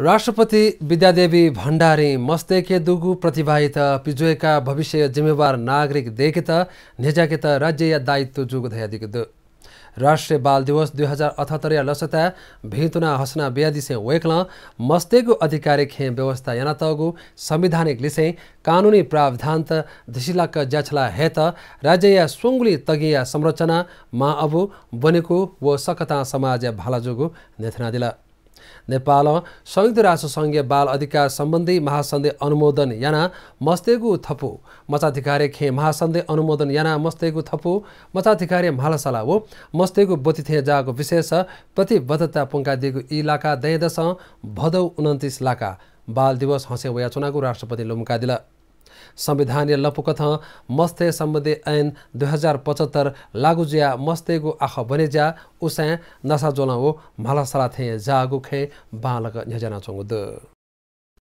राष्ट्रपति विद्यादेवी भण्डारी मस्तेके दुगु प्रतिभाहित पिजोएका भविष्य जिम्मेवार नागरिक देखेत निजाकेत राज्य या दायित्व जुग दु राष्ट्रिय बाल दिवस दुई हजार अठहत्तर लसता भितुना हसना बेयादिसे वेक्ल मस्तेगु अधिकारिक हे व्यवस्था याना तगु संविधानिक लिसे कानुनी प्रावधान त धिसिलाक ज्याछला हेत त राज्य या सुङ्गुली तगिया संरचना मा अबु बनेको व सकता समाज या भालाजुगु नेथना दिला नेपाल संयुक्त राष्ट्र राष्ट्रसङ्घीय बाल अधिकार सम्बन्धी महासन्धि अनुमोदन याना मस्तेगु थपु मचाधिकारे खे महासन्धि अनुमोदन याना मस्तेगु थपु मचाधिकारे महालसाला हो मस्तेगु बोतिथे जाको विशेष प्रतिबद्धता पुङ्का दिएको इलाका दयदश भदौ उन्तिस लाका बाल दिवस हँसे वया चुनाको राष्ट्रपति दिला संविधानीय लपुकथ मस्ते सम्बन्धी ऐन दुई हजार पचहत्तर मस्ते गो आख ज्या उसे नसा जोलाओ मलासला थे जागु खे बालक झजना